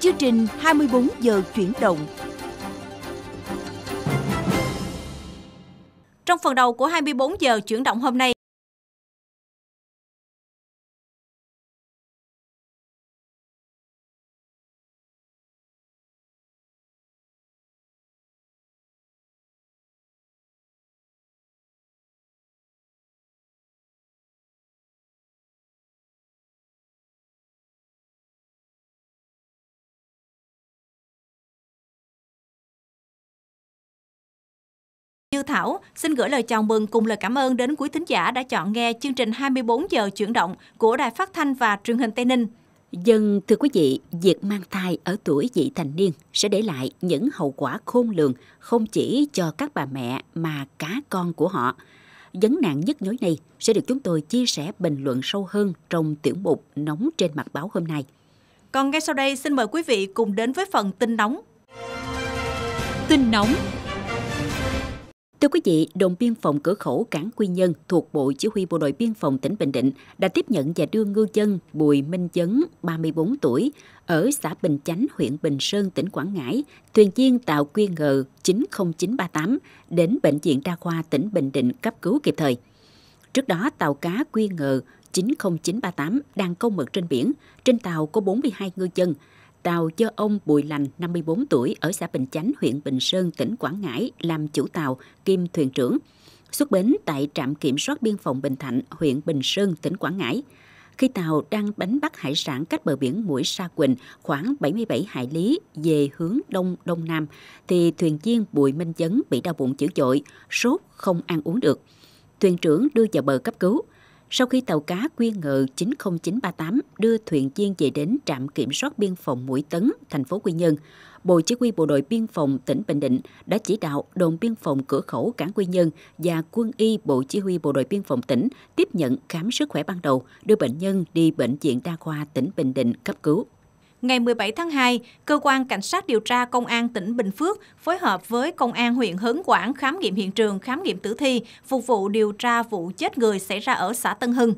Chương trình 24 giờ chuyển động. Trong phần đầu của 24 giờ chuyển động hôm nay, Thảo xin gửi lời chào mừng cùng lời cảm ơn đến quý thính giả đã chọn nghe chương trình 24 giờ chuyển động của Đài Phát thanh và Truyền hình Tây Ninh. Dân, thưa quý vị, việc mang thai ở tuổi vị thành niên sẽ để lại những hậu quả khôn lường không chỉ cho các bà mẹ mà cả con của họ. Vấn nạn nhức nhối này sẽ được chúng tôi chia sẻ bình luận sâu hơn trong tiểu mục Nóng trên mặt báo hôm nay. Còn ngay sau đây xin mời quý vị cùng đến với phần tin nóng. Tin nóng Thưa quý vị, đồn biên phòng cửa khẩu cảng Quy Nhân thuộc Bộ Chỉ huy Bộ đội Biên phòng tỉnh Bình Định đã tiếp nhận và đưa ngư dân Bùi Minh Chấn, 34 tuổi, ở xã Bình Chánh, huyện Bình Sơn, tỉnh Quảng Ngãi, thuyền viên tàu quy ngờ 90938 đến Bệnh viện Đa khoa tỉnh Bình Định cấp cứu kịp thời. Trước đó, tàu cá quy ngờ 90938 đang câu mực trên biển. Trên tàu có 42 ngư dân, tàu do ông Bùi Lành, 54 tuổi, ở xã Bình Chánh, huyện Bình Sơn, tỉnh Quảng Ngãi, làm chủ tàu, kiêm thuyền trưởng. Xuất bến tại trạm kiểm soát biên phòng Bình Thạnh, huyện Bình Sơn, tỉnh Quảng Ngãi. Khi tàu đang đánh bắt hải sản cách bờ biển Mũi Sa Quỳnh khoảng 77 hải lý về hướng Đông Đông Nam, thì thuyền viên Bùi Minh Chấn bị đau bụng dữ dội, sốt, không ăn uống được. Thuyền trưởng đưa vào bờ cấp cứu. Sau khi tàu cá Quyên Ngự 90938 đưa thuyền viên về đến trạm kiểm soát biên phòng Mũi Tấn, thành phố Quy Nhơn, Bộ Chỉ huy Bộ đội Biên phòng tỉnh Bình Định đã chỉ đạo đồn biên phòng cửa khẩu cảng Quy Nhơn và quân y Bộ Chỉ huy Bộ đội Biên phòng tỉnh tiếp nhận khám sức khỏe ban đầu, đưa bệnh nhân đi Bệnh viện Đa khoa tỉnh Bình Định cấp cứu. Ngày 17 tháng 2, Cơ quan Cảnh sát điều tra Công an tỉnh Bình Phước phối hợp với Công an huyện Hớn Quản khám nghiệm hiện trường, khám nghiệm tử thi, phục vụ điều tra vụ chết người xảy ra ở xã Tân Hưng.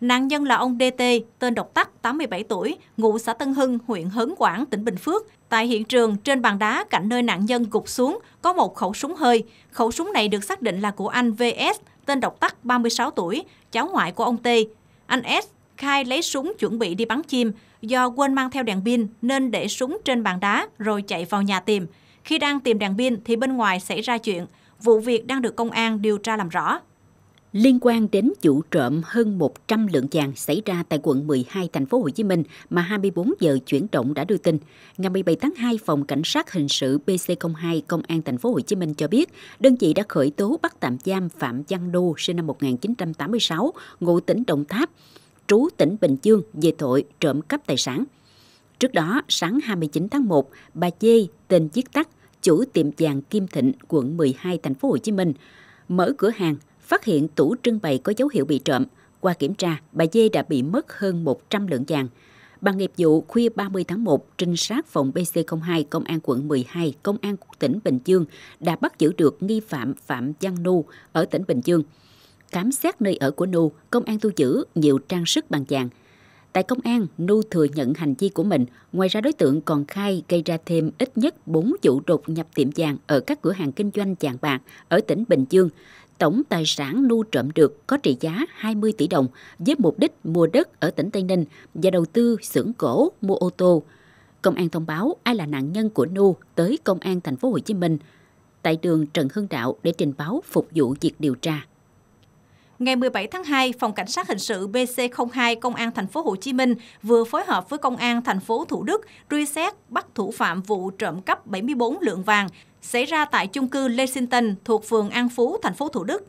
Nạn nhân là ông DT, tên độc tắc, 87 tuổi, ngụ xã Tân Hưng, huyện Hớn Quản, tỉnh Bình Phước. Tại hiện trường, trên bàn đá cạnh nơi nạn nhân gục xuống, có một khẩu súng hơi. Khẩu súng này được xác định là của anh VS, tên độc tắc, 36 tuổi, cháu ngoại của ông T. Anh S Khai lấy súng chuẩn bị đi bắn chim, do quên mang theo đèn pin nên để súng trên bàn đá rồi chạy vào nhà tìm. Khi đang tìm đèn pin thì bên ngoài xảy ra chuyện, vụ việc đang được công an điều tra làm rõ. Liên quan đến vụ trộm hơn 100 lượng vàng xảy ra tại quận 12 thành phố Hồ Chí Minh mà 24 giờ chuyển động đã đưa tin, ngày 17 tháng 2, phòng cảnh sát hình sự PC02 Công an thành phố Hồ Chí Minh cho biết, đơn vị đã khởi tố bắt tạm giam Phạm Văn Đô sinh năm 1986, ngụ tỉnh Đồng Tháp trú tỉnh Bình Dương về tội trộm cắp tài sản. Trước đó, sáng 29 tháng 1, bà Dê, tên viết tắc chủ tiệm vàng Kim Thịnh, quận 12, thành phố Hồ Chí Minh, mở cửa hàng, phát hiện tủ trưng bày có dấu hiệu bị trộm. Qua kiểm tra, bà Dê đã bị mất hơn 100 lượng vàng. Bằng nghiệp vụ khuya 30 tháng 1, trinh sát phòng BC02 Công an quận 12, Công an tỉnh Bình Dương đã bắt giữ được nghi phạm Phạm Văn Nu ở tỉnh Bình Dương khám xét nơi ở của Nu, công an thu giữ nhiều trang sức bằng vàng. Tại công an, Nu thừa nhận hành vi của mình. Ngoài ra đối tượng còn khai gây ra thêm ít nhất 4 vụ đột nhập tiệm vàng ở các cửa hàng kinh doanh vàng bạc ở tỉnh Bình Dương. Tổng tài sản Nu trộm được có trị giá 20 tỷ đồng với mục đích mua đất ở tỉnh Tây Ninh và đầu tư xưởng gỗ, mua ô tô. Công an thông báo ai là nạn nhân của Nu tới công an thành phố Hồ Chí Minh tại đường Trần Hưng Đạo để trình báo phục vụ việc điều tra. Ngày 17 tháng 2, Phòng Cảnh sát hình sự BC02 Công an thành phố Hồ Chí Minh vừa phối hợp với Công an thành phố Thủ Đức truy xét bắt thủ phạm vụ trộm cắp 74 lượng vàng xảy ra tại chung cư Lexington thuộc phường An Phú, thành phố Thủ Đức.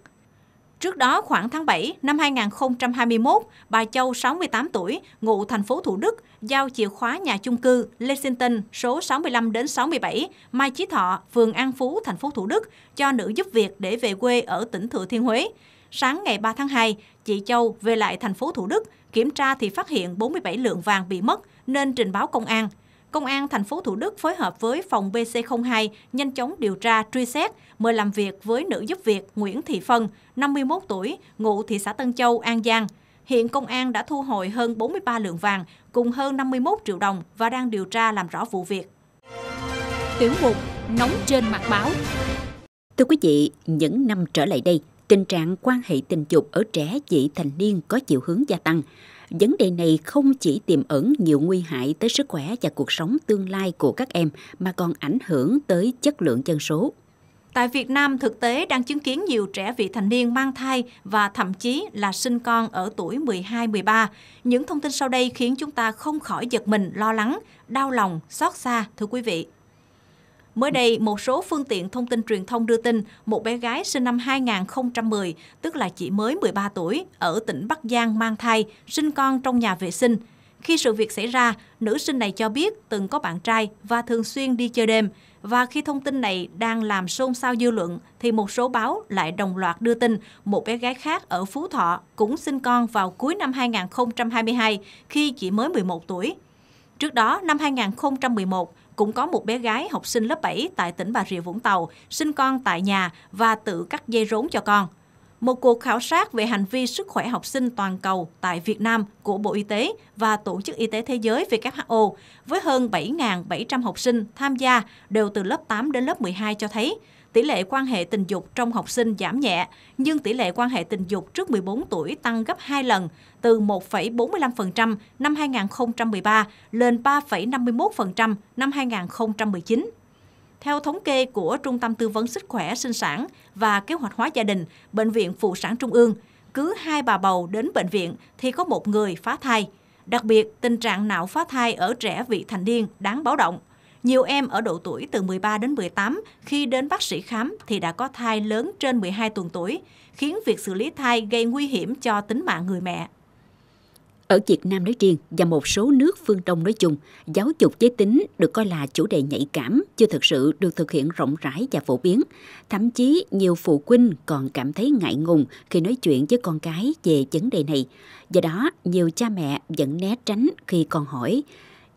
Trước đó, khoảng tháng 7 năm 2021, bà Châu 68 tuổi, ngụ thành phố Thủ Đức, giao chìa khóa nhà chung cư Lexington số 65 đến 67, Mai Chí Thọ, phường An Phú, thành phố Thủ Đức cho nữ giúp việc để về quê ở tỉnh Thừa Thiên Huế sáng ngày 3 tháng 2, chị Châu về lại thành phố Thủ Đức, kiểm tra thì phát hiện 47 lượng vàng bị mất nên trình báo công an. Công an thành phố Thủ Đức phối hợp với phòng BC02 nhanh chóng điều tra truy xét, mời làm việc với nữ giúp việc Nguyễn Thị Phân, 51 tuổi, ngụ thị xã Tân Châu, An Giang. Hiện công an đã thu hồi hơn 43 lượng vàng cùng hơn 51 triệu đồng và đang điều tra làm rõ vụ việc. Tiểu mục Nóng trên mặt báo Thưa quý vị, những năm trở lại đây, tình trạng quan hệ tình dục ở trẻ vị thành niên có chiều hướng gia tăng. Vấn đề này không chỉ tiềm ẩn nhiều nguy hại tới sức khỏe và cuộc sống tương lai của các em mà còn ảnh hưởng tới chất lượng dân số. Tại Việt Nam, thực tế đang chứng kiến nhiều trẻ vị thành niên mang thai và thậm chí là sinh con ở tuổi 12-13. Những thông tin sau đây khiến chúng ta không khỏi giật mình, lo lắng, đau lòng, xót xa, thưa quý vị. Mới đây, một số phương tiện thông tin truyền thông đưa tin một bé gái sinh năm 2010, tức là chỉ mới 13 tuổi, ở tỉnh Bắc Giang mang thai, sinh con trong nhà vệ sinh. Khi sự việc xảy ra, nữ sinh này cho biết từng có bạn trai và thường xuyên đi chơi đêm. Và khi thông tin này đang làm xôn xao dư luận, thì một số báo lại đồng loạt đưa tin một bé gái khác ở Phú Thọ cũng sinh con vào cuối năm 2022 khi chỉ mới 11 tuổi. Trước đó, năm 2011, cũng có một bé gái học sinh lớp 7 tại tỉnh Bà Rịa Vũng Tàu sinh con tại nhà và tự cắt dây rốn cho con. Một cuộc khảo sát về hành vi sức khỏe học sinh toàn cầu tại Việt Nam của Bộ Y tế và Tổ chức Y tế Thế giới WHO với hơn 7.700 học sinh tham gia đều từ lớp 8 đến lớp 12 cho thấy tỷ lệ quan hệ tình dục trong học sinh giảm nhẹ, nhưng tỷ lệ quan hệ tình dục trước 14 tuổi tăng gấp 2 lần, từ 1,45% năm 2013 lên 3,51% năm 2019. Theo thống kê của Trung tâm Tư vấn Sức khỏe Sinh sản và Kế hoạch hóa gia đình, Bệnh viện Phụ sản Trung ương, cứ hai bà bầu đến bệnh viện thì có một người phá thai. Đặc biệt, tình trạng não phá thai ở trẻ vị thành niên đáng báo động. Nhiều em ở độ tuổi từ 13 đến 18 khi đến bác sĩ khám thì đã có thai lớn trên 12 tuần tuổi, khiến việc xử lý thai gây nguy hiểm cho tính mạng người mẹ. Ở Việt Nam nói riêng và một số nước phương Đông nói chung, giáo dục giới tính được coi là chủ đề nhạy cảm, chưa thực sự được thực hiện rộng rãi và phổ biến. Thậm chí nhiều phụ huynh còn cảm thấy ngại ngùng khi nói chuyện với con cái về vấn đề này. Do đó, nhiều cha mẹ vẫn né tránh khi con hỏi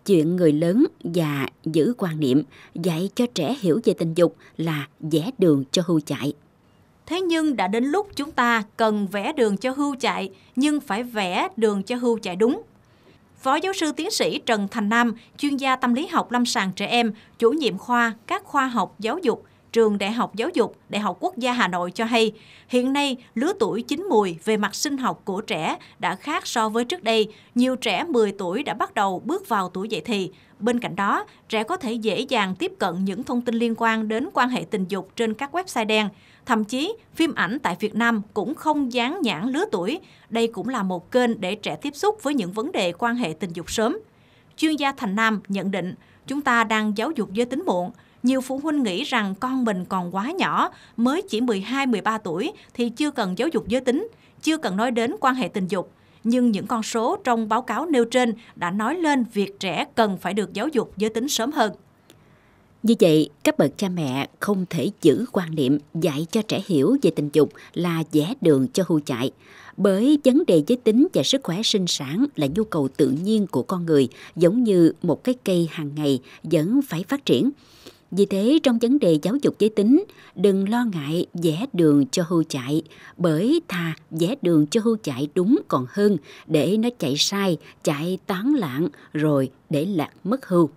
chuyện người lớn và giữ quan niệm dạy cho trẻ hiểu về tình dục là vẽ đường cho hưu chạy. Thế nhưng đã đến lúc chúng ta cần vẽ đường cho hưu chạy, nhưng phải vẽ đường cho hưu chạy đúng. Phó giáo sư tiến sĩ Trần Thành Nam, chuyên gia tâm lý học lâm sàng trẻ em, chủ nhiệm khoa các khoa học giáo dục, trường Đại học Giáo dục, Đại học Quốc gia Hà Nội cho hay, hiện nay lứa tuổi chín mùi về mặt sinh học của trẻ đã khác so với trước đây. Nhiều trẻ 10 tuổi đã bắt đầu bước vào tuổi dậy thì. Bên cạnh đó, trẻ có thể dễ dàng tiếp cận những thông tin liên quan đến quan hệ tình dục trên các website đen. Thậm chí, phim ảnh tại Việt Nam cũng không dán nhãn lứa tuổi. Đây cũng là một kênh để trẻ tiếp xúc với những vấn đề quan hệ tình dục sớm. Chuyên gia Thành Nam nhận định, chúng ta đang giáo dục giới tính muộn, nhiều phụ huynh nghĩ rằng con mình còn quá nhỏ, mới chỉ 12, 13 tuổi thì chưa cần giáo dục giới tính, chưa cần nói đến quan hệ tình dục. Nhưng những con số trong báo cáo nêu trên đã nói lên việc trẻ cần phải được giáo dục giới tính sớm hơn. Như vậy, các bậc cha mẹ không thể giữ quan niệm dạy cho trẻ hiểu về tình dục là vẽ đường cho hưu chạy, bởi vấn đề giới tính và sức khỏe sinh sản là nhu cầu tự nhiên của con người, giống như một cái cây hàng ngày vẫn phải phát triển. Vì thế trong vấn đề giáo dục giới tính, đừng lo ngại vẽ đường cho hưu chạy, bởi thà vẽ đường cho hưu chạy đúng còn hơn để nó chạy sai, chạy tán lạng rồi để lạc mất hưu.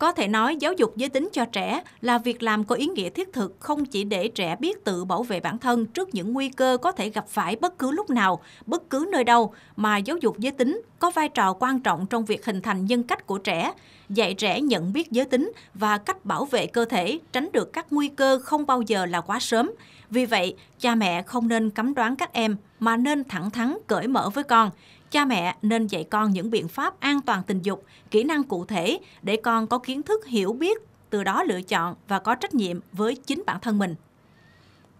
Có thể nói giáo dục giới tính cho trẻ là việc làm có ý nghĩa thiết thực không chỉ để trẻ biết tự bảo vệ bản thân trước những nguy cơ có thể gặp phải bất cứ lúc nào, bất cứ nơi đâu, mà giáo dục giới tính có vai trò quan trọng trong việc hình thành nhân cách của trẻ, dạy trẻ nhận biết giới tính và cách bảo vệ cơ thể, tránh được các nguy cơ không bao giờ là quá sớm. Vì vậy, cha mẹ không nên cấm đoán các em mà nên thẳng thắn cởi mở với con, Cha mẹ nên dạy con những biện pháp an toàn tình dục, kỹ năng cụ thể để con có kiến thức hiểu biết, từ đó lựa chọn và có trách nhiệm với chính bản thân mình.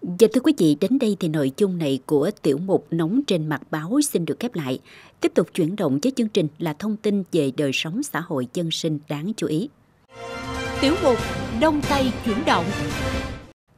Và dạ, thưa quý vị, đến đây thì nội dung này của tiểu mục Nóng trên mặt báo xin được khép lại. Tiếp tục chuyển động với chương trình là thông tin về đời sống xã hội dân sinh đáng chú ý. Tiểu mục Đông Tây chuyển động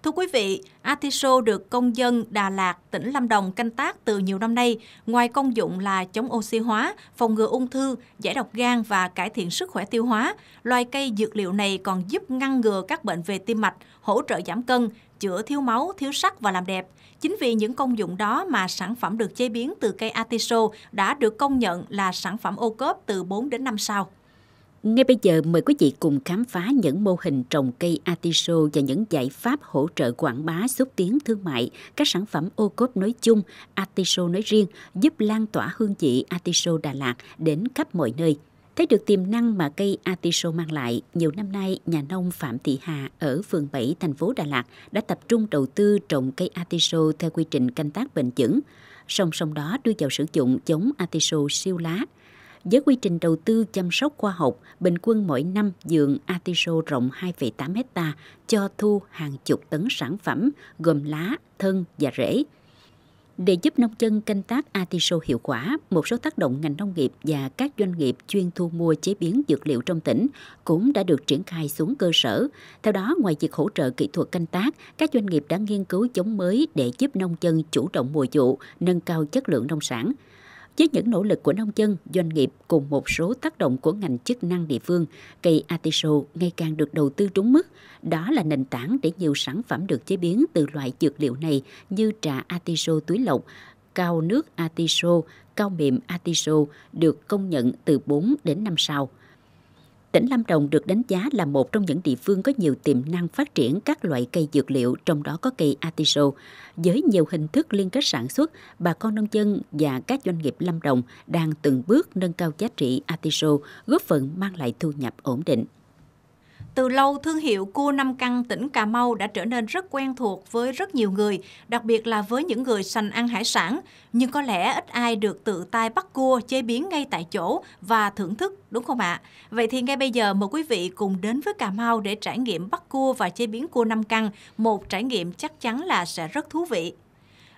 Thưa quý vị, atiso được công dân Đà Lạt, tỉnh Lâm Đồng canh tác từ nhiều năm nay. Ngoài công dụng là chống oxy hóa, phòng ngừa ung thư, giải độc gan và cải thiện sức khỏe tiêu hóa, loài cây dược liệu này còn giúp ngăn ngừa các bệnh về tim mạch, hỗ trợ giảm cân, chữa thiếu máu, thiếu sắt và làm đẹp. Chính vì những công dụng đó mà sản phẩm được chế biến từ cây atiso đã được công nhận là sản phẩm ô cốp từ 4 đến 5 sao. Ngay bây giờ mời quý vị cùng khám phá những mô hình trồng cây artiso và những giải pháp hỗ trợ quảng bá xúc tiến thương mại, các sản phẩm ô cốp nói chung, artiso nói riêng, giúp lan tỏa hương vị artiso Đà Lạt đến khắp mọi nơi. Thấy được tiềm năng mà cây artiso mang lại, nhiều năm nay, nhà nông Phạm Thị Hà ở phường 7 thành phố Đà Lạt đã tập trung đầu tư trồng cây artiso theo quy trình canh tác bền vững, song song đó đưa vào sử dụng giống artiso siêu lá, với quy trình đầu tư chăm sóc khoa học, bình quân mỗi năm vườn Artiso rộng 2,8 hecta cho thu hàng chục tấn sản phẩm gồm lá, thân và rễ. Để giúp nông dân canh tác Artiso hiệu quả, một số tác động ngành nông nghiệp và các doanh nghiệp chuyên thu mua chế biến dược liệu trong tỉnh cũng đã được triển khai xuống cơ sở. Theo đó, ngoài việc hỗ trợ kỹ thuật canh tác, các doanh nghiệp đã nghiên cứu giống mới để giúp nông dân chủ động mùa vụ, nâng cao chất lượng nông sản. Với những nỗ lực của nông dân, doanh nghiệp cùng một số tác động của ngành chức năng địa phương, cây artiso ngày càng được đầu tư đúng mức. Đó là nền tảng để nhiều sản phẩm được chế biến từ loại dược liệu này như trà artiso túi lọc, cao nước artiso, cao mềm artiso được công nhận từ 4 đến 5 sao tỉnh Lâm Đồng được đánh giá là một trong những địa phương có nhiều tiềm năng phát triển các loại cây dược liệu, trong đó có cây artiso. Với nhiều hình thức liên kết sản xuất, bà con nông dân và các doanh nghiệp Lâm Đồng đang từng bước nâng cao giá trị artiso, góp phần mang lại thu nhập ổn định. Từ lâu, thương hiệu cua Năm Căn tỉnh Cà Mau đã trở nên rất quen thuộc với rất nhiều người, đặc biệt là với những người sành ăn hải sản. Nhưng có lẽ ít ai được tự tay bắt cua, chế biến ngay tại chỗ và thưởng thức, đúng không ạ? Vậy thì ngay bây giờ mời quý vị cùng đến với Cà Mau để trải nghiệm bắt cua và chế biến cua Năm Căn, một trải nghiệm chắc chắn là sẽ rất thú vị.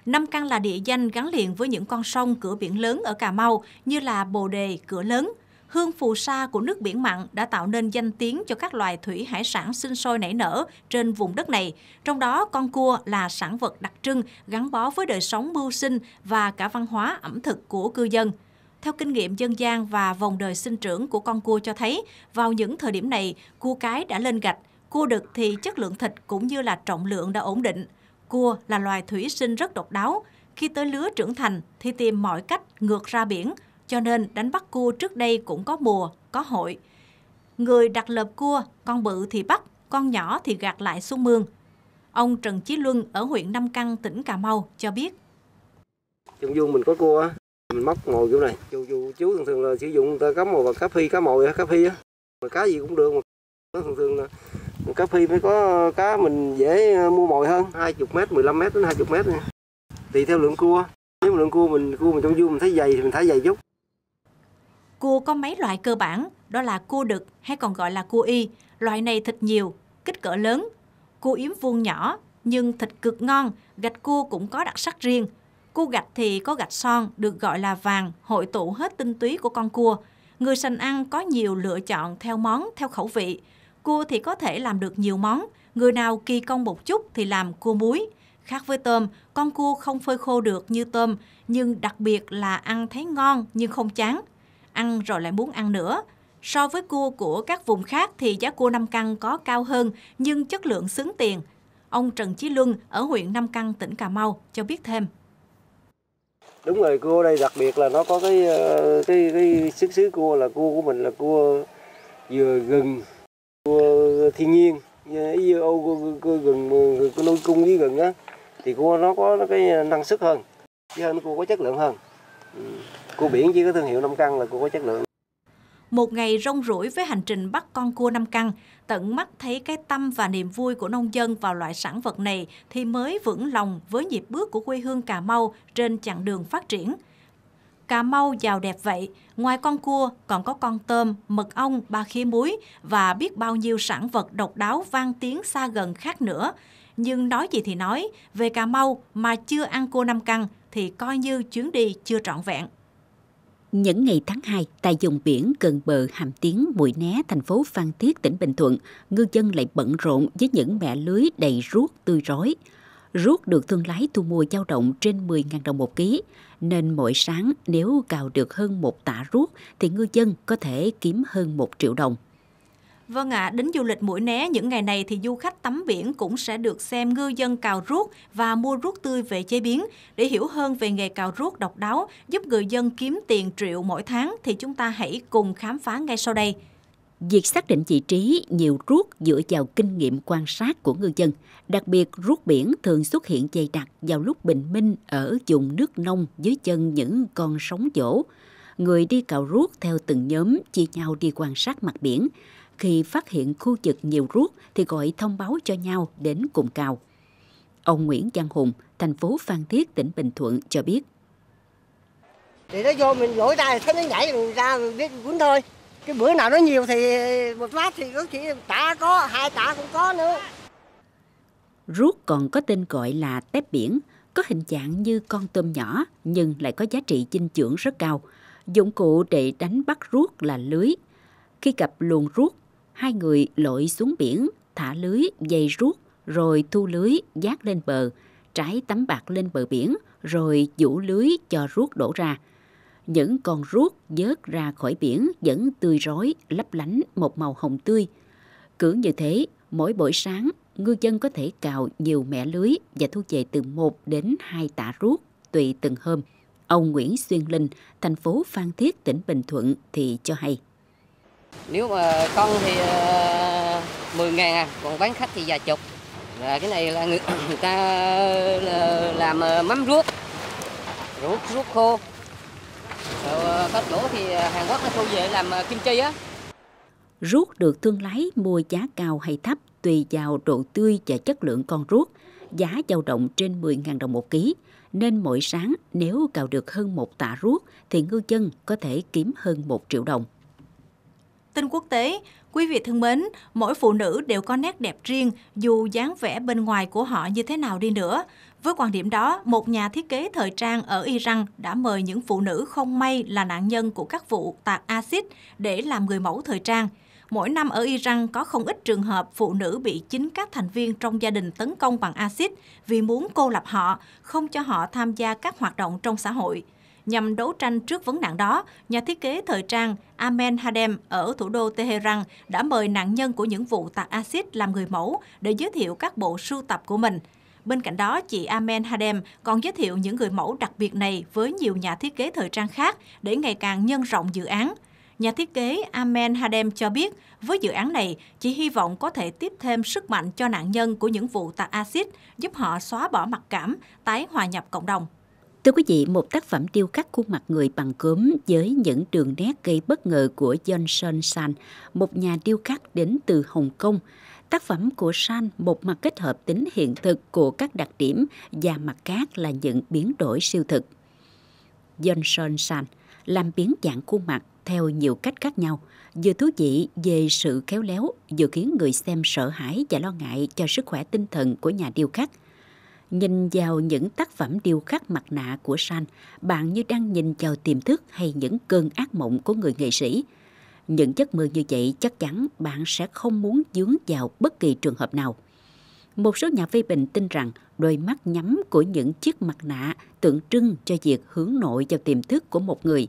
năm Căn là địa danh gắn liền với những con sông cửa biển lớn ở Cà Mau như là Bồ Đề, Cửa Lớn – hương phù sa của nước biển mặn đã tạo nên danh tiếng cho các loài thủy hải sản sinh sôi nảy nở trên vùng đất này. Trong đó, con cua là sản vật đặc trưng gắn bó với đời sống mưu sinh và cả văn hóa ẩm thực của cư dân. Theo kinh nghiệm dân gian và vòng đời sinh trưởng của con cua cho thấy, vào những thời điểm này, cua cái đã lên gạch, cua đực thì chất lượng thịt cũng như là trọng lượng đã ổn định. Cua là loài thủy sinh rất độc đáo, khi tới lứa trưởng thành thì tìm mọi cách ngược ra biển, cho nên đánh bắt cua trước đây cũng có mùa, có hội. Người đặt lợp cua, con bự thì bắt, con nhỏ thì gạt lại xuống mương. Ông Trần Chí Luân ở huyện Nam Căn, tỉnh Cà Mau cho biết. Trong vuông mình có cua, mình móc mồi kiểu này. Dù, dù chú thường thường là sử dụng ta cá mồi và cá phi, cá mồi, cá phi á. Mà cá gì cũng được, mà thường thường là cá phi mới có cá mình dễ ờ, mua mồi hơn 20 mét 15 mét đến 20 mét tùy theo lượng cua nếu mà lượng cua mình cua mình trong vuông mình thấy dày thì mình thả dày chút Cua có mấy loại cơ bản, đó là cua đực hay còn gọi là cua y. Loại này thịt nhiều, kích cỡ lớn. Cua yếm vuông nhỏ, nhưng thịt cực ngon, gạch cua cũng có đặc sắc riêng. Cua gạch thì có gạch son, được gọi là vàng, hội tụ hết tinh túy của con cua. Người sành ăn có nhiều lựa chọn theo món, theo khẩu vị. Cua thì có thể làm được nhiều món, người nào kỳ công một chút thì làm cua muối. Khác với tôm, con cua không phơi khô được như tôm, nhưng đặc biệt là ăn thấy ngon nhưng không chán ăn rồi lại muốn ăn nữa. So với cua của các vùng khác thì giá cua Nam Căn có cao hơn nhưng chất lượng xứng tiền. Ông Trần Chí Luân ở huyện Nam Căn, tỉnh Cà Mau cho biết thêm. Đúng rồi, cua đây đặc biệt là nó có cái ờ, cái cái xứ xứ cua là cua của mình là cua dừa gừng, cua thiên nhiên, dưa ô cua, cua gừng cua nuôi cung với gừng á thì cua nó có cái năng suất hơn, chứ hơn cua có chất lượng hơn. Ừ. Cua biển chỉ có thương hiệu năm căn là cua có chất lượng. Một ngày rong ruổi với hành trình bắt con cua năm căn, tận mắt thấy cái tâm và niềm vui của nông dân vào loại sản vật này thì mới vững lòng với nhịp bước của quê hương Cà Mau trên chặng đường phát triển. Cà Mau giàu đẹp vậy, ngoài con cua còn có con tôm, mật ong, ba khía muối và biết bao nhiêu sản vật độc đáo vang tiếng xa gần khác nữa. Nhưng nói gì thì nói, về Cà Mau mà chưa ăn cua năm căn thì coi như chuyến đi chưa trọn vẹn. Những ngày tháng 2, tại vùng biển gần bờ Hàm Tiến, Mũi Né, thành phố Phan Thiết, tỉnh Bình Thuận, ngư dân lại bận rộn với những mẻ lưới đầy ruốc tươi rói. Ruốc được thương lái thu mua dao động trên 10.000 đồng một ký, nên mỗi sáng nếu cào được hơn một tạ ruốc thì ngư dân có thể kiếm hơn một triệu đồng. Vâng ạ, à, đến du lịch Mũi Né những ngày này thì du khách tắm biển cũng sẽ được xem ngư dân cào ruốc và mua ruốc tươi về chế biến. Để hiểu hơn về nghề cào ruốc độc đáo, giúp người dân kiếm tiền triệu mỗi tháng thì chúng ta hãy cùng khám phá ngay sau đây. Việc xác định vị trí nhiều ruốc dựa vào kinh nghiệm quan sát của ngư dân, đặc biệt ruốc biển thường xuất hiện dày đặc vào lúc bình minh ở vùng nước nông dưới chân những con sóng vỗ. Người đi cào ruốc theo từng nhóm chia nhau đi quan sát mặt biển, khi phát hiện khu vực nhiều ruốc thì gọi thông báo cho nhau đến cùng cào. Ông Nguyễn Văn Hùng, thành phố Phan Thiết, tỉnh Bình Thuận cho biết. Thì nó vô mình vỗ tay thấy nó nhảy ra biết cuốn thôi. Cái bữa nào nó nhiều thì một lát thì có chỉ tả có, hai tả cũng có nữa. Ruốc còn có tên gọi là tép biển, có hình dạng như con tôm nhỏ nhưng lại có giá trị dinh dưỡng rất cao. Dụng cụ để đánh bắt ruốc là lưới. Khi gặp luồng ruốc, hai người lội xuống biển, thả lưới, dây rút, rồi thu lưới giác lên bờ, trái tấm bạc lên bờ biển, rồi vũ lưới cho ruốc đổ ra. Những con ruốc vớt ra khỏi biển vẫn tươi rói, lấp lánh một màu hồng tươi. Cứ như thế, mỗi buổi sáng, ngư dân có thể cào nhiều mẻ lưới và thu về từ 1 đến 2 tạ ruốc tùy từng hôm. Ông Nguyễn Xuyên Linh, thành phố Phan Thiết, tỉnh Bình Thuận thì cho hay. Nếu mà con thì 10 ờ, ngàn à, còn bán khách thì vài chục. Là cái này là người, người ta ờ, làm ờ, mắm ruốc, ruốc, ruốc khô. Rồi có chỗ thì Hàn Quốc nó thu về làm kim chi á. Ruốc được thương lái mua giá cao hay thấp tùy vào độ tươi và chất lượng con ruốc, giá dao động trên 10.000 đồng một ký. Nên mỗi sáng nếu cào được hơn một tạ ruốc thì ngư dân có thể kiếm hơn 1 triệu đồng. Tin quốc tế, quý vị thân mến, mỗi phụ nữ đều có nét đẹp riêng dù dáng vẻ bên ngoài của họ như thế nào đi nữa. Với quan điểm đó, một nhà thiết kế thời trang ở Iran đã mời những phụ nữ không may là nạn nhân của các vụ tạt axit để làm người mẫu thời trang. Mỗi năm ở Iran có không ít trường hợp phụ nữ bị chính các thành viên trong gia đình tấn công bằng axit vì muốn cô lập họ, không cho họ tham gia các hoạt động trong xã hội nhằm đấu tranh trước vấn nạn đó, nhà thiết kế thời trang Amen Hadem ở thủ đô Tehran đã mời nạn nhân của những vụ tạt axit làm người mẫu để giới thiệu các bộ sưu tập của mình. Bên cạnh đó, chị Amen Hadem còn giới thiệu những người mẫu đặc biệt này với nhiều nhà thiết kế thời trang khác để ngày càng nhân rộng dự án. Nhà thiết kế Amen Hadem cho biết, với dự án này, chị hy vọng có thể tiếp thêm sức mạnh cho nạn nhân của những vụ tạt axit, giúp họ xóa bỏ mặc cảm, tái hòa nhập cộng đồng. Thưa quý vị, một tác phẩm điêu khắc khuôn mặt người bằng cốm với những đường nét gây bất ngờ của Johnson San, một nhà điêu khắc đến từ Hồng Kông. Tác phẩm của San một mặt kết hợp tính hiện thực của các đặc điểm và mặt khác là những biến đổi siêu thực. Johnson San làm biến dạng khuôn mặt theo nhiều cách khác nhau, vừa thú vị về sự khéo léo, vừa khiến người xem sợ hãi và lo ngại cho sức khỏe tinh thần của nhà điêu khắc – Nhìn vào những tác phẩm điêu khắc mặt nạ của San, bạn như đang nhìn vào tiềm thức hay những cơn ác mộng của người nghệ sĩ. Những giấc mơ như vậy chắc chắn bạn sẽ không muốn dướng vào bất kỳ trường hợp nào. Một số nhà phê bình tin rằng đôi mắt nhắm của những chiếc mặt nạ tượng trưng cho việc hướng nội vào tiềm thức của một người.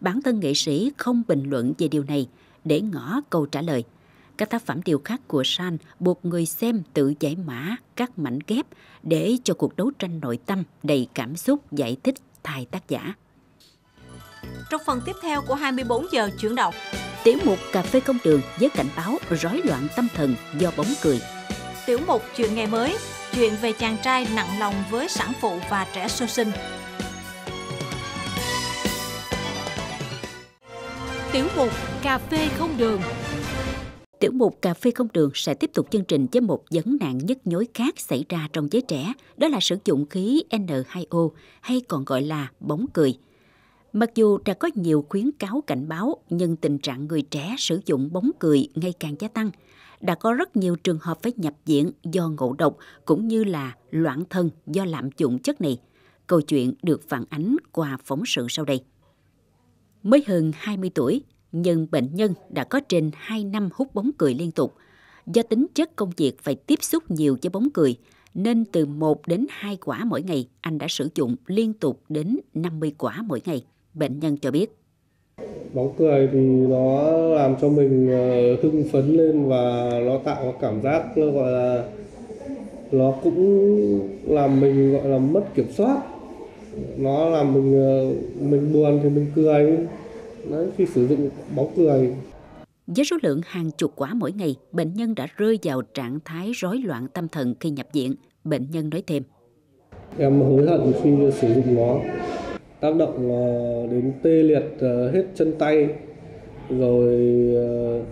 Bản thân nghệ sĩ không bình luận về điều này để ngỏ câu trả lời – các tác phẩm điều khắc của San buộc người xem tự giải mã các mảnh ghép để cho cuộc đấu tranh nội tâm đầy cảm xúc giải thích thay tác giả. Trong phần tiếp theo của 24 giờ chuyển động, tiểu mục cà phê công đường với cảnh báo rối loạn tâm thần do bóng cười. Tiểu mục chuyện ngày mới, chuyện về chàng trai nặng lòng với sản phụ và trẻ sơ sinh. Tiểu mục cà phê không đường Tiểu mục Cà phê không đường sẽ tiếp tục chương trình với một vấn nạn nhức nhối khác xảy ra trong giới trẻ, đó là sử dụng khí N2O hay còn gọi là bóng cười. Mặc dù đã có nhiều khuyến cáo cảnh báo, nhưng tình trạng người trẻ sử dụng bóng cười ngày càng gia tăng. Đã có rất nhiều trường hợp phải nhập viện do ngộ độc cũng như là loạn thân do lạm dụng chất này. Câu chuyện được phản ánh qua phóng sự sau đây. Mới hơn 20 tuổi, nhưng bệnh nhân đã có trên 2 năm hút bóng cười liên tục. Do tính chất công việc phải tiếp xúc nhiều với bóng cười, nên từ 1 đến 2 quả mỗi ngày anh đã sử dụng liên tục đến 50 quả mỗi ngày, bệnh nhân cho biết. Bóng cười thì nó làm cho mình ờ, hưng phấn lên và nó tạo cảm giác nó gọi là nó cũng làm mình gọi là mất kiểm soát nó làm mình ờ, mình buồn thì mình cười Đấy, khi sử dụng bóng cười với số lượng hàng chục quả mỗi ngày, bệnh nhân đã rơi vào trạng thái rối loạn tâm thần khi nhập viện. Bệnh nhân nói thêm. Em hối hận khi sử dụng nó, tác động ờ, đến tê liệt ờ, hết chân tay, rồi ờ,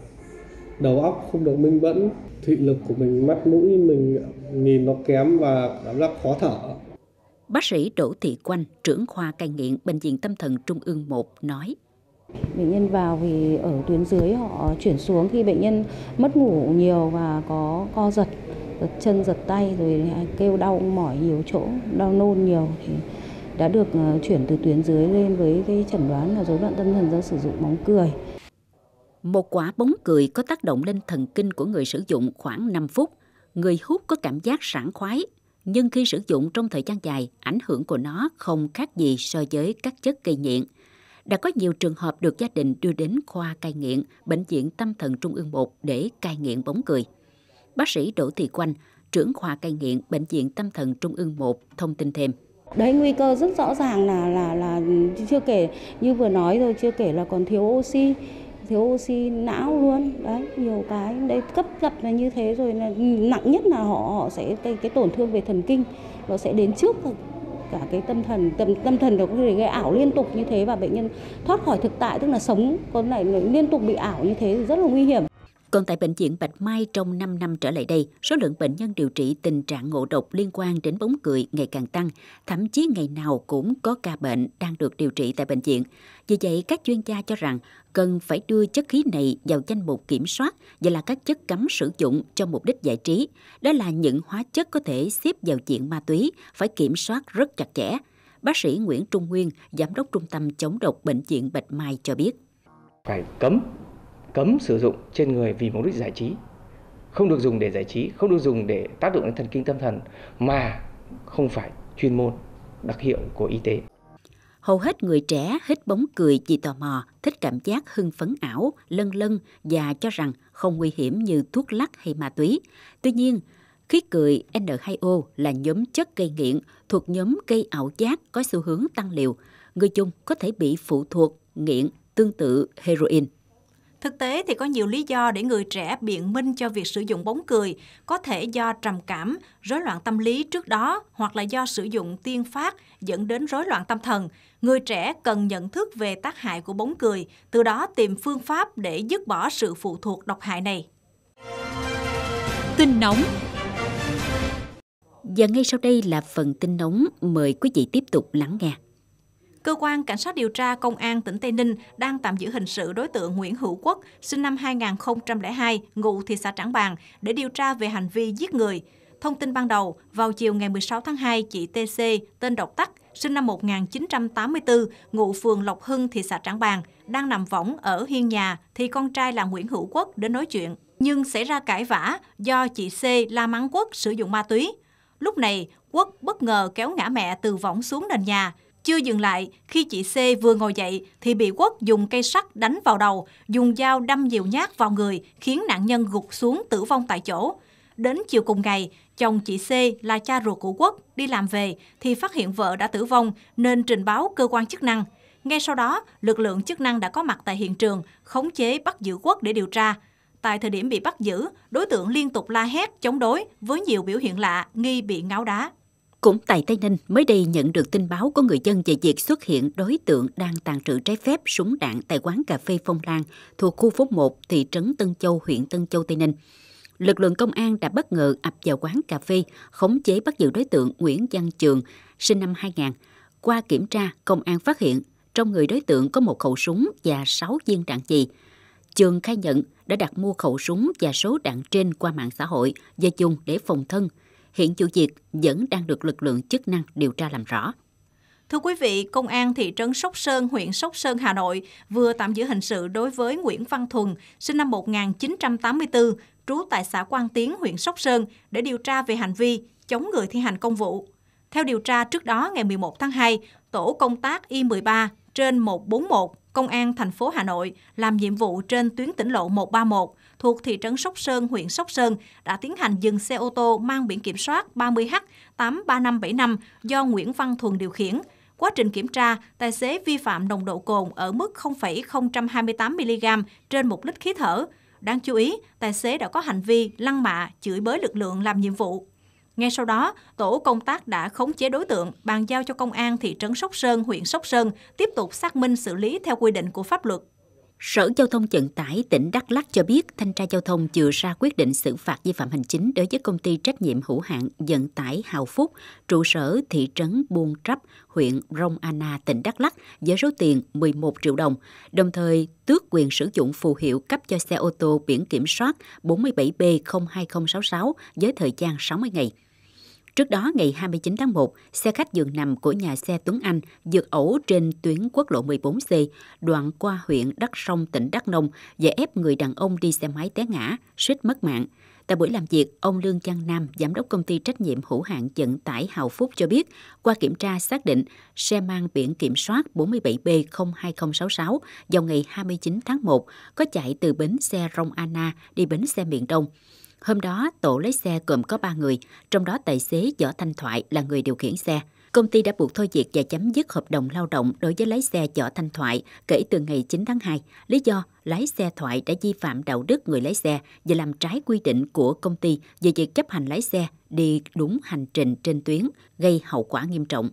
đầu óc không được minh bẫn, thị lực của mình, mắt mũi mình nhìn nó kém và cảm giác khó thở. Bác sĩ Đỗ Thị Quanh, trưởng khoa cai nghiện Bệnh viện Tâm thần Trung ương 1 nói. Bệnh nhân vào vì ở tuyến dưới họ chuyển xuống khi bệnh nhân mất ngủ nhiều và có co giật, giật chân, giật tay rồi kêu đau mỏi nhiều chỗ, đau nôn nhiều thì đã được ờ, chuyển từ tuyến dưới lên với cái chẩn đoán là rối loạn tâm thần do sử dụng bóng cười. Một quả bóng cười có tác động lên thần kinh của người sử dụng khoảng 5 phút. Người hút có cảm giác sảng khoái, nhưng khi sử dụng trong thời gian dài, ảnh hưởng của nó không khác gì so với các chất gây nghiện – đã có nhiều trường hợp được gia đình đưa đến khoa cai nghiện Bệnh viện Tâm thần Trung ương 1 để cai nghiện bóng cười. Bác sĩ Đỗ Thị Quanh, trưởng khoa cai nghiện Bệnh viện Tâm thần Trung ương 1 thông tin thêm. Đấy nguy cơ rất rõ ràng là là là chưa kể như vừa nói rồi chưa kể là còn thiếu oxy thiếu oxy não luôn đấy nhiều cái đấy cấp gặp là như thế rồi là nặng nhất là họ họ sẽ cái, cái tổn thương về thần kinh nó sẽ đến trước cả cái tâm thần tâm tâm thần nó có thể gây ảo liên tục như thế và bệnh nhân thoát khỏi thực tại tức là sống con lại liên tục bị ảo như thế thì rất là nguy hiểm còn tại Bệnh viện Bạch Mai trong 5 năm trở lại đây, số lượng bệnh nhân điều trị tình trạng ngộ độc liên quan đến bóng cười ngày càng tăng, thậm chí ngày nào cũng có ca bệnh đang được điều trị tại bệnh viện. Vì vậy, các chuyên gia cho rằng cần phải đưa chất khí này vào danh mục kiểm soát và là các chất cấm sử dụng cho mục đích giải trí. Đó là những hóa chất có thể xếp vào diện ma túy, phải kiểm soát rất chặt chẽ. Bác sĩ Nguyễn Trung Nguyên, Giám đốc Trung tâm Chống độc Bệnh viện Bạch Mai cho biết. Phải cấm cấm sử dụng trên người vì mục đích giải trí không được dùng để giải trí không được dùng để tác động đến thần kinh tâm thần mà không phải chuyên môn đặc hiệu của y tế hầu hết người trẻ hít bóng cười vì tò mò thích cảm giác hưng phấn ảo lân lân và cho rằng không nguy hiểm như thuốc lắc hay ma túy tuy nhiên Khí cười N2O là nhóm chất gây nghiện thuộc nhóm gây ảo giác có xu hướng tăng liều. Người chung có thể bị phụ thuộc, nghiện tương tự heroin. Thực tế thì có nhiều lý do để người trẻ biện minh cho việc sử dụng bóng cười, có thể do trầm cảm, rối loạn tâm lý trước đó hoặc là do sử dụng tiên phát dẫn đến rối loạn tâm thần. Người trẻ cần nhận thức về tác hại của bóng cười, từ đó tìm phương pháp để dứt bỏ sự phụ thuộc độc hại này. Tin nóng Và ngay sau đây là phần tin nóng, mời quý vị tiếp tục lắng nghe. Cơ quan Cảnh sát điều tra Công an tỉnh Tây Ninh đang tạm giữ hình sự đối tượng Nguyễn Hữu Quốc, sinh năm 2002, ngụ thị xã Trảng Bàng, để điều tra về hành vi giết người. Thông tin ban đầu, vào chiều ngày 16 tháng 2, chị TC, tên độc tắc, sinh năm 1984, ngụ phường Lộc Hưng, thị xã Trảng Bàng, đang nằm võng ở hiên nhà thì con trai là Nguyễn Hữu Quốc đến nói chuyện. Nhưng xảy ra cãi vã do chị C la mắng Quốc sử dụng ma túy. Lúc này, Quốc bất ngờ kéo ngã mẹ từ võng xuống nền nhà, chưa dừng lại, khi chị C vừa ngồi dậy thì bị Quốc dùng cây sắt đánh vào đầu, dùng dao đâm nhiều nhát vào người khiến nạn nhân gục xuống tử vong tại chỗ. Đến chiều cùng ngày, chồng chị C là cha ruột của Quốc đi làm về thì phát hiện vợ đã tử vong nên trình báo cơ quan chức năng. Ngay sau đó, lực lượng chức năng đã có mặt tại hiện trường, khống chế bắt giữ Quốc để điều tra. Tại thời điểm bị bắt giữ, đối tượng liên tục la hét chống đối với nhiều biểu hiện lạ, nghi bị ngáo đá. Cũng tại Tây Ninh, mới đây nhận được tin báo của người dân về việc xuất hiện đối tượng đang tàn trữ trái phép súng đạn tại quán cà phê Phong Lan thuộc khu phố 1, thị trấn Tân Châu, huyện Tân Châu, Tây Ninh. Lực lượng công an đã bất ngờ ập vào quán cà phê, khống chế bắt giữ đối tượng Nguyễn Văn Trường, sinh năm 2000. Qua kiểm tra, công an phát hiện trong người đối tượng có một khẩu súng và 6 viên đạn chì. Trường khai nhận đã đặt mua khẩu súng và số đạn trên qua mạng xã hội và dùng để phòng thân – Hiện vụ việc vẫn đang được lực lượng chức năng điều tra làm rõ. Thưa quý vị, Công an thị trấn Sóc Sơn, huyện Sóc Sơn, Hà Nội vừa tạm giữ hình sự đối với Nguyễn Văn Thuần, sinh năm 1984, trú tại xã Quang Tiến, huyện Sóc Sơn, để điều tra về hành vi chống người thi hành công vụ. Theo điều tra trước đó ngày 11 tháng 2, tổ công tác Y13 trên 141 Công an thành phố Hà Nội làm nhiệm vụ trên tuyến tỉnh lộ 131 thuộc thị trấn Sóc Sơn, huyện Sóc Sơn đã tiến hành dừng xe ô tô mang biển kiểm soát 30H83575 do Nguyễn Văn Thuần điều khiển. Quá trình kiểm tra, tài xế vi phạm nồng độ cồn ở mức 0,028mg trên 1 lít khí thở. Đáng chú ý, tài xế đã có hành vi lăng mạ, chửi bới lực lượng làm nhiệm vụ. Ngay sau đó, tổ công tác đã khống chế đối tượng, bàn giao cho công an thị trấn Sóc Sơn, huyện Sóc Sơn tiếp tục xác minh xử lý theo quy định của pháp luật. Sở Giao thông Vận tải tỉnh Đắk Lắk cho biết thanh tra giao thông vừa ra quyết định xử phạt vi phạm hành chính đối với công ty trách nhiệm hữu hạn vận tải Hào Phúc, trụ sở thị trấn Buôn Trắp, huyện Rông Anna, tỉnh Đắk Lắk với số tiền 11 triệu đồng, đồng thời tước quyền sử dụng phù hiệu cấp cho xe ô tô biển kiểm soát 47B02066 với thời gian 60 ngày. Trước đó, ngày 29 tháng 1, xe khách dường nằm của nhà xe Tuấn Anh dược ẩu trên tuyến quốc lộ 14C, đoạn qua huyện Đắk Sông, tỉnh Đắk Nông, và ép người đàn ông đi xe máy té ngã, suýt mất mạng. Tại buổi làm việc, ông Lương Giang Nam, giám đốc công ty trách nhiệm hữu hạn vận tải Hào Phúc cho biết, qua kiểm tra xác định xe mang biển kiểm soát 47B02066 vào ngày 29 tháng 1 có chạy từ bến xe Rong Anna đi bến xe miền Đông. Hôm đó, tổ lấy xe gồm có 3 người, trong đó tài xế Võ Thanh Thoại là người điều khiển xe. Công ty đã buộc thôi việc và chấm dứt hợp đồng lao động đối với lái xe Võ Thanh Thoại kể từ ngày 9 tháng 2. Lý do, lái xe Thoại đã vi phạm đạo đức người lái xe và làm trái quy định của công ty về việc chấp hành lái xe đi đúng hành trình trên tuyến, gây hậu quả nghiêm trọng.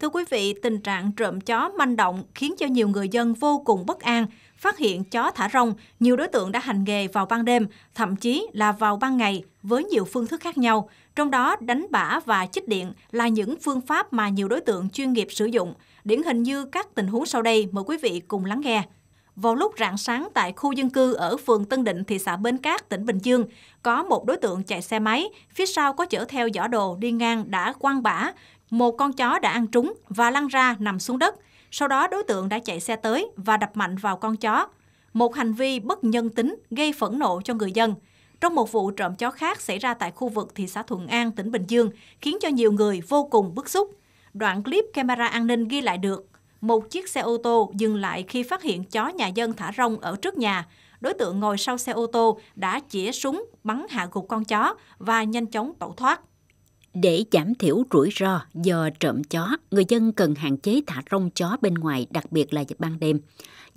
Thưa quý vị, tình trạng trộm chó manh động khiến cho nhiều người dân vô cùng bất an, phát hiện chó thả rong, nhiều đối tượng đã hành nghề vào ban đêm, thậm chí là vào ban ngày với nhiều phương thức khác nhau, trong đó đánh bả và chích điện là những phương pháp mà nhiều đối tượng chuyên nghiệp sử dụng. Điển hình như các tình huống sau đây mời quý vị cùng lắng nghe. Vào lúc rạng sáng tại khu dân cư ở phường Tân Định, thị xã Bến Cát, tỉnh Bình Dương, có một đối tượng chạy xe máy, phía sau có chở theo giỏ đồ đi ngang đã quăng bả, một con chó đã ăn trúng và lăn ra nằm xuống đất. Sau đó đối tượng đã chạy xe tới và đập mạnh vào con chó. Một hành vi bất nhân tính gây phẫn nộ cho người dân. Trong một vụ trộm chó khác xảy ra tại khu vực thị xã Thuận An, tỉnh Bình Dương, khiến cho nhiều người vô cùng bức xúc. Đoạn clip camera an ninh ghi lại được một chiếc xe ô tô dừng lại khi phát hiện chó nhà dân thả rông ở trước nhà. Đối tượng ngồi sau xe ô tô đã chĩa súng bắn hạ gục con chó và nhanh chóng tẩu thoát. Để giảm thiểu rủi ro do trộm chó, người dân cần hạn chế thả rong chó bên ngoài, đặc biệt là vào ban đêm.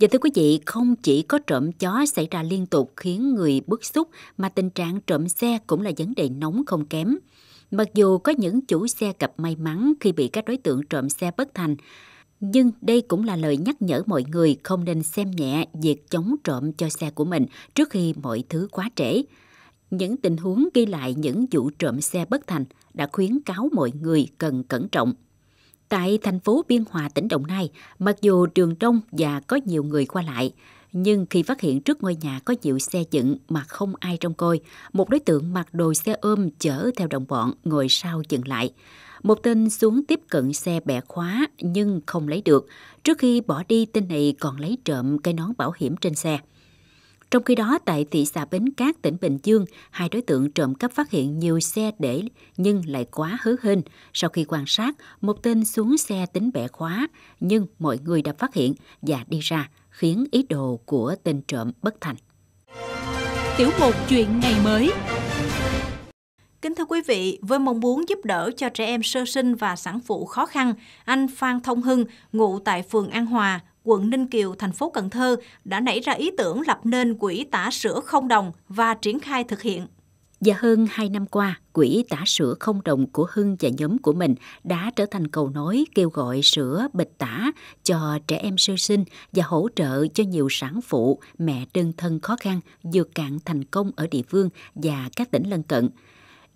Và thưa quý vị, không chỉ có trộm chó xảy ra liên tục khiến người bức xúc, mà tình trạng trộm xe cũng là vấn đề nóng không kém. Mặc dù có những chủ xe gặp may mắn khi bị các đối tượng trộm xe bất thành, nhưng đây cũng là lời nhắc nhở mọi người không nên xem nhẹ việc chống trộm cho xe của mình trước khi mọi thứ quá trễ. Những tình huống ghi lại những vụ trộm xe bất thành đã khuyến cáo mọi người cần cẩn trọng. Tại thành phố Biên Hòa, tỉnh Đồng Nai, mặc dù đường đông và có nhiều người qua lại, nhưng khi phát hiện trước ngôi nhà có nhiều xe dựng mà không ai trông coi, một đối tượng mặc đồ xe ôm chở theo đồng bọn ngồi sau dừng lại. Một tên xuống tiếp cận xe bẻ khóa nhưng không lấy được. Trước khi bỏ đi, tên này còn lấy trộm cây nón bảo hiểm trên xe. Trong khi đó, tại thị xã Bến Cát, tỉnh Bình Dương, hai đối tượng trộm cắp phát hiện nhiều xe để nhưng lại quá hớ hên. Sau khi quan sát, một tên xuống xe tính bẻ khóa, nhưng mọi người đã phát hiện và đi ra, khiến ý đồ của tên trộm bất thành. Tiểu mục chuyện ngày mới Kính thưa quý vị, với mong muốn giúp đỡ cho trẻ em sơ sinh và sản phụ khó khăn, anh Phan Thông Hưng, ngụ tại phường An Hòa, quận Ninh Kiều, thành phố Cần Thơ đã nảy ra ý tưởng lập nên quỹ tả sữa không đồng và triển khai thực hiện. Và hơn 2 năm qua, quỹ tả sữa không đồng của Hưng và nhóm của mình đã trở thành cầu nối kêu gọi sữa bịch tả cho trẻ em sơ sinh và hỗ trợ cho nhiều sản phụ, mẹ đơn thân khó khăn vượt cạn thành công ở địa phương và các tỉnh lân cận.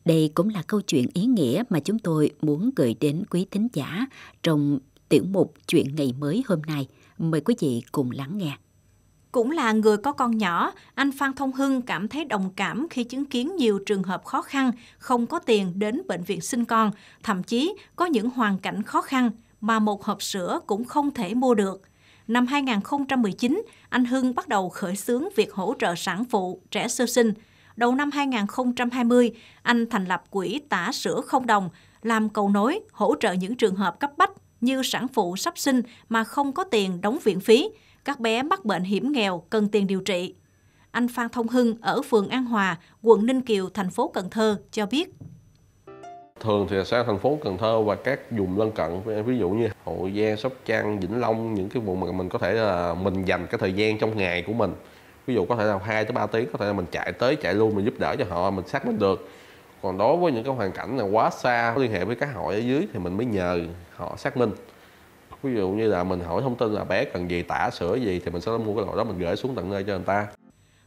Đây cũng là câu chuyện ý nghĩa mà chúng tôi muốn gửi đến quý thính giả trong tiểu mục Chuyện ngày mới hôm nay – Mời quý vị cùng lắng nghe. Cũng là người có con nhỏ, anh Phan Thông Hưng cảm thấy đồng cảm khi chứng kiến nhiều trường hợp khó khăn, không có tiền đến bệnh viện sinh con, thậm chí có những hoàn cảnh khó khăn mà một hộp sữa cũng không thể mua được. Năm 2019, anh Hưng bắt đầu khởi xướng việc hỗ trợ sản phụ, trẻ sơ sinh. Đầu năm 2020, anh thành lập quỹ tả sữa không đồng, làm cầu nối hỗ trợ những trường hợp cấp bách như sản phụ sắp sinh mà không có tiền đóng viện phí, các bé mắc bệnh hiểm nghèo cần tiền điều trị. Anh Phan Thông Hưng ở phường An Hòa, quận Ninh Kiều, thành phố Cần Thơ cho biết. Thường thì sẽ thành phố Cần Thơ và các vùng lân cận, ví dụ như Hậu Giang, Sóc Trăng, Vĩnh Long, những cái vùng mà mình có thể là mình dành cái thời gian trong ngày của mình ví dụ có thể là 2 tới 3 tiếng có thể là mình chạy tới chạy lui mình giúp đỡ cho họ mình xác minh được còn đối với những cái hoàn cảnh là quá xa liên hệ với các hội ở dưới thì mình mới nhờ họ xác minh ví dụ như là mình hỏi thông tin là bé cần gì tả sữa gì thì mình sẽ mua cái loại đó mình gửi xuống tận nơi cho người ta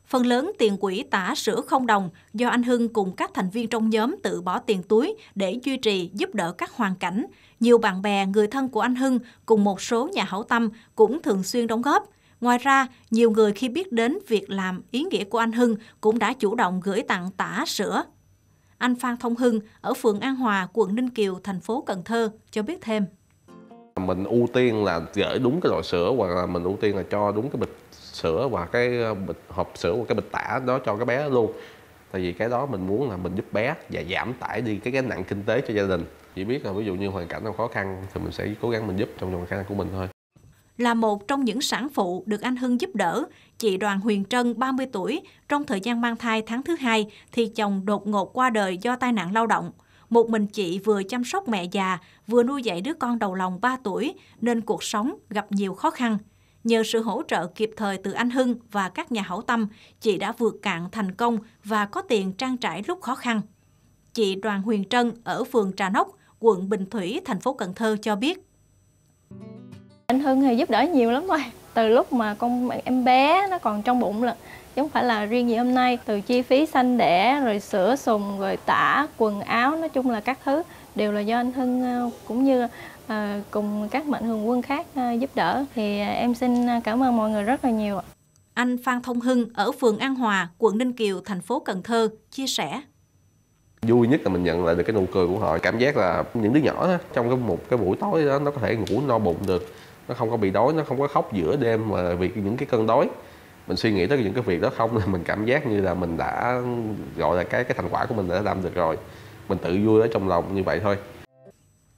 Phần lớn tiền quỹ tả sữa không đồng do anh Hưng cùng các thành viên trong nhóm tự bỏ tiền túi để duy trì giúp đỡ các hoàn cảnh. Nhiều bạn bè, người thân của anh Hưng cùng một số nhà hảo tâm cũng thường xuyên đóng góp. Ngoài ra, nhiều người khi biết đến việc làm ý nghĩa của anh Hưng cũng đã chủ động gửi tặng tả sữa anh Phan Thông Hưng ở phường An Hòa, quận Ninh Kiều, thành phố Cần Thơ cho biết thêm. Mình ưu tiên là gửi đúng cái loại sữa hoặc là mình ưu tiên là cho đúng cái bịch sữa và cái ờ, bịch hộp sữa và cái bịch tả đó cho cái bé luôn. Tại vì cái đó mình muốn là mình giúp bé và giảm tải đi cái gánh nặng kinh tế cho gia đình. Chỉ biết là ví dụ như hoàn cảnh nó khó khăn thì mình sẽ cố gắng mình giúp trong vòng khả năng của mình thôi là một trong những sản phụ được anh Hưng giúp đỡ chị Đoàn Huyền Trân, 30 tuổi, trong thời gian mang thai tháng thứ hai thì chồng đột ngột qua đời do tai nạn lao động. Một mình chị vừa chăm sóc mẹ già, vừa nuôi dạy đứa con đầu lòng 3 tuổi nên cuộc sống gặp nhiều khó khăn. Nhờ sự hỗ trợ kịp thời từ anh Hưng và các nhà hảo tâm, chị đã vượt cạn thành công và có tiền trang trải lúc khó khăn. Chị Đoàn Huyền Trân ở phường Trà Nóc, quận Bình Thủy, thành phố Cần Thơ cho biết. Anh Hưng thì giúp đỡ nhiều lắm rồi từ lúc mà con em bé nó còn trong bụng là không phải là riêng gì hôm nay từ chi phí sanh đẻ rồi sữa sùng rồi tả quần áo nói chung là các thứ đều là do anh hưng ờ, cũng như À, cùng các mạnh thường quân khác à, giúp đỡ thì à, em xin cảm ơn mọi người rất là nhiều. Anh Phan Thông Hưng ở phường An Hòa, quận Ninh Kiều, thành phố Cần Thơ chia sẻ. Vui nhất là mình nhận lại được cái nụ cười của họ, cảm giác là những đứa nhỏ đó, trong cái một cái buổi tối đó nó có thể ngủ no bụng được nó không có bị đói nó không có khóc giữa đêm mà vì những cái cơn đói mình suy nghĩ tới những cái việc đó không mình cảm giác như là mình đã gọi là cái cái thành quả của mình đã làm được rồi mình tự vui ở trong lòng như vậy thôi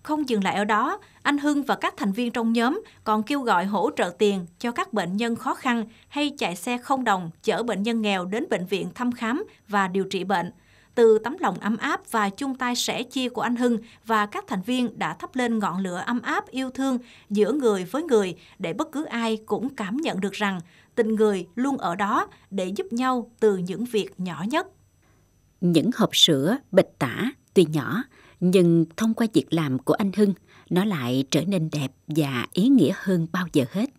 không dừng lại ở đó, anh Hưng và các thành viên trong nhóm còn kêu gọi hỗ trợ tiền cho các bệnh nhân khó khăn hay chạy xe không đồng chở bệnh nhân nghèo đến bệnh viện thăm khám và điều trị bệnh từ tấm lòng ấm áp và chung tay sẻ chia của anh Hưng và các thành viên đã thắp lên ngọn lửa ấm áp yêu thương giữa người với người để bất cứ ai cũng cảm nhận được rằng tình người luôn ở đó để giúp nhau từ những việc nhỏ nhất. Những hộp sữa, bịch tả tuy nhỏ nhưng thông qua việc làm của anh Hưng nó lại trở nên đẹp và ý nghĩa hơn bao giờ hết.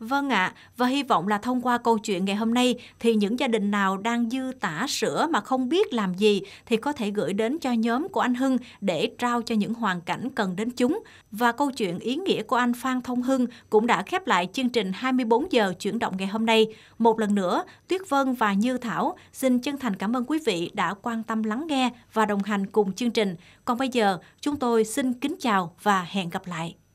Vâng ạ, và hy vọng là thông qua câu chuyện ngày hôm nay thì những gia đình nào đang dư tả sữa mà không biết làm gì thì có thể gửi đến cho nhóm của anh Hưng để trao cho những hoàn cảnh cần đến chúng. Và câu chuyện ý nghĩa của anh Phan Thông Hưng cũng đã khép lại chương trình 24 giờ chuyển động ngày hôm nay. Một lần nữa, Tuyết Vân và Như Thảo xin chân thành cảm ơn quý vị đã quan tâm lắng nghe và đồng hành cùng chương trình. Còn bây giờ, chúng tôi xin kính chào và hẹn gặp lại.